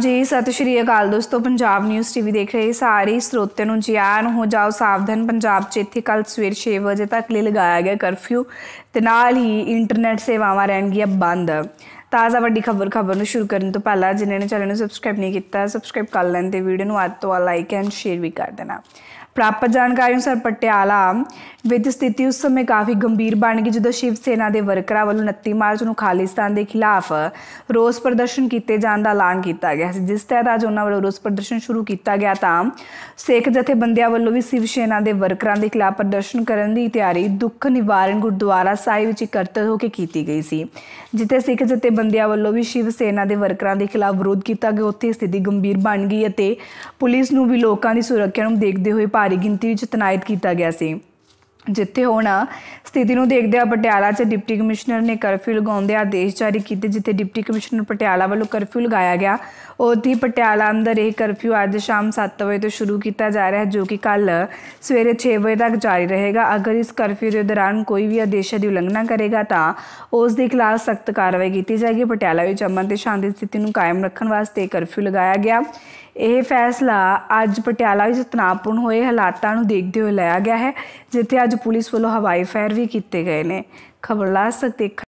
ਜੀ ਸਤਿ ਸ਼੍ਰੀ ਅਕਾਲ ਦੋਸਤੋ ਪੰਜਾਬ ਨਿਊਜ਼ ਟੀਵੀ ਦੇਖ ਰਹੇ ਸਾਰੇ ਸਰੋਤਿਆਂ ਨੂੰ ਜਿਆਨ ਹੋ ਜਾਓ ਸਾਵਧਾਨ ਪੰਜਾਬ ਚ ਇੱਥੇ ਕੱਲ ਸਵੇਰ 6 ਵਜੇ ਤੱਕ ਲਈ ਲਗਾਇਆ ਗਿਆ ਕਰਫਿਊ ਤੇ ਨਾਲ ਹੀ ਇੰਟਰਨੈਟ ਸੇਵਾਵਾਂ ਰਹਿਣਗੀਆਂ ਬੰਦ ਤਾਜ਼ਾ ਵੱਡੀ ਖਬਰ ਖਬਰ ਨੂੰ ਸ਼ੁਰੂ ਕਰਨ ਤੋਂ ਪਹਿਲਾਂ ਜਿਨ੍ਹਾਂ ਨੇ ਚੈਨਲ ਨੂੰ ਸਬਸਕ੍ਰਾਈਬ ਨਹੀਂ ਕੀਤਾ ਸਬਸਕ੍ਰਾਈਬ ਕਰ ਲੈਣ ਤੇ ਵੀਡੀਓ ਨੂੰ ਅੱਜ ਤੋਂ ਆ ਲਾਈਕ ਐਂਡ ਸ਼ੇਅਰ ਵੀ ਕਰ ਦੇਣਾ ਪ੍ਰਾਪਤ ਜਾਣਕਾਰੀ ਅਨੁਸਾਰ ਪਟਿਆਲਾ ਵਿੱਚ ਸਥਿਤੀ ਉਸ ਸਮੇਂ ਕਾਫੀ ਗੰਭੀਰ ਬਣ ਗਈ ਜਦੋਂ ਸ਼ਿਵ ਸੈਨਾ ਦੇ ਵਰਕਰਾਂ ਵੱਲੋਂ 29 ਮਾਰਚ ਨੂੰ ਖਾਲਿਸਤਾਨ ਦੇ ਖਿਲਾਫ ਰੋਸ ਪ੍ਰਦਰਸ਼ਨ ਕੀਤੇ ਜਾਣ ਦਾ ਐਲਾਨ ਕੀਤਾ ਗਿਆ ਸੀ ਜਿਸ ਤਹਿਤ ਅੱਜ ਉਹਨਾਂ ਵੱਲੋਂ ਰੋਸ ਪ੍ਰਦਰਸ਼ਨ ਸ਼ੁਰੂ ਕੀਤਾ ਗਿਆ ਤਾਂ ਸਿੱਖ ਜਥੇਬੰਦੀਆਂ ਵੱਲੋਂ ਵੀ ਸ਼ਿਵ ਸੈਨਾ ਦੇ ਵਰਕਰਾਂ ਦੇ ਖਿਲਾਫ ਪ੍ਰਦਰਸ਼ਨ ਕਰਨ ਦੀ ਤਿਆਰੀ ਦੁੱਖ ਨਿਵਾਰਨ ਗੁਰਦੁਆਰਾ ਸਾਹਿਬ ਵਿੱਚ ਕਰਤਵ ਹੋ ਕੇ ਕੀਤੀ ਗਈ ਸੀ ਜਿੱਥੇ ਸਿੱਖ ਜਥੇ ਬੰਦਿਆਂ ਵੱਲੋਂ ਵੀ ਸ਼ਿਵ ਸੈਨਾ ਦੇ ਵਰਕਰਾਂ ਦੇ ਖਿਲਾਫ ਵਿਰੋਧ ਕੀਤਾ ਗਿਆ ਉੱਥੇ ਸਥਿਤੀ ਗੰਭੀਰ ਬਣ ਗਈ ਅਤੇ ਪੁਲਿਸ ਨੂੰ ਵੀ ਲੋਕਾਂ ਦੀ ਸੁਰੱਖਿਆ ਨੂੰ ਦੇਖਦੇ ਹੋਏ ਭਾਰੀ ਗਿਣਤੀ ਵਿੱਚ ਤਨਾਇਤ ਕੀਤਾ ਗਿਆ ਸੀ ਜਿੱਥੇ ਹੁਣ ਸਥਿਤੀ ਨੂੰ ਦੇਖਦੇ ਆ ਪਟਿਆਲਾ 'ਚ ਡਿਪਟੀ ਕਮਿਸ਼ਨਰ ਨੇ ਕਰਫਿਊ ਲਗਾਉਂਦੇ ਆਦੇਸ਼ ਜਾਰੀ ਕੀਤੇ ਜਿੱਥੇ ਡਿਪਟੀ ਕਮਿਸ਼ਨਰ ਪਟਿਆਲਾ ਵੱਲੋਂ ਕਰਫਿਊ ਲਗਾਇਆ ਗਿਆ ਦੀ ਪਟਿਆਲਾ ਅੰਦਰ ਇਹ ਕਰਫਿਊ ਅੱਜ ਸ਼ਾਮ 7 ਵਜੇ ਤੋਂ ਸ਼ੁਰੂ ਕੀਤਾ ਜਾ ਰਿਹਾ ਹੈ ਜੋ ਕਿ ਕੱਲ ਸਵੇਰੇ 6 ਵਜੇ ਤੱਕ ਜਾਰੀ ਰਹੇਗਾ ਅਗਰ ਇਸ ਕਰਫਿਊ ਦੇ ਦੌਰਾਨ ਕੋਈ ਵੀ ਆਦੇਸ਼ਾਂ ਦੀ ਉਲੰਘਣਾ ਕਰੇਗਾ ਤਾਂ ਉਸ ਦੇ ਖਿਲਾਫ ਸਖਤ ਕਾਰਵਾਈ ਕੀਤੀ ਜਾਏਗੀ ਪਟਿਆਲਾ ਵਿੱਚ ਅਮਨ ਤੇ ਸ਼ਾਂਤੀ ਸਥਿਤੀ ਨੂੰ ਕਾਇਮ ਰੱਖਣ ਵਾਸਤੇ ਕਰਫਿਊ ਲਗਾਇਆ ਗਿਆ ਇਹ ਫੈਸਲਾ ਅੱਜ ਪਟਿਆਲਾ ਵਿੱਚ ਤਣਾਅਪੂਰਨ ਹੋਏ ਹਾਲਾਤਾਂ ਨੂੰ ਦੇਖਦੇ ਹੋਏ ਲਿਆ ਗਿਆ ਹੈ ਜਿੱਥੇ ਅੱਜ ਪੁਲਿਸ ਵੱਲੋਂ ਹਵਾਈ ਫਾਇਰ ਵੀ ਕੀਤੇ ਗਏ ਨੇ ਲਾ ਸਕਦੇ